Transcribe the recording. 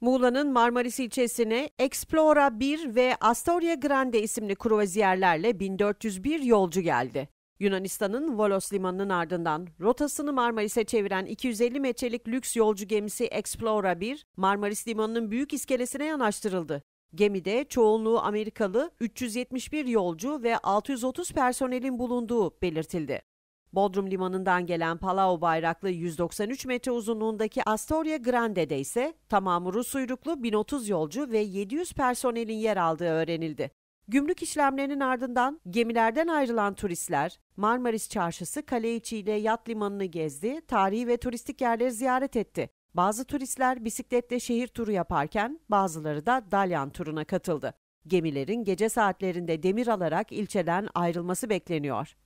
Muğla'nın Marmaris ilçesine Explora 1 ve Astoria Grande isimli kruvaziyerlerle 1401 yolcu geldi. Yunanistan'ın Volos limanının ardından rotasını Marmaris'e çeviren 250 metrelik lüks yolcu gemisi Explora 1, Marmaris limanının büyük iskelesine yanaştırıldı. Gemide çoğunluğu Amerikalı, 371 yolcu ve 630 personelin bulunduğu belirtildi. Bodrum limanından gelen Palau bayraklı 193 metre uzunluğundaki Astoria Grande'de ise tamamı Rus uyruklu 1030 yolcu ve 700 personelin yer aldığı öğrenildi. Gümrük işlemlerinin ardından gemilerden ayrılan turistler Marmaris Çarşısı Kaleiçi ile yat limanını gezdi, tarihi ve turistik yerleri ziyaret etti. Bazı turistler bisikletle şehir turu yaparken bazıları da dalyan turuna katıldı. Gemilerin gece saatlerinde demir alarak ilçeden ayrılması bekleniyor.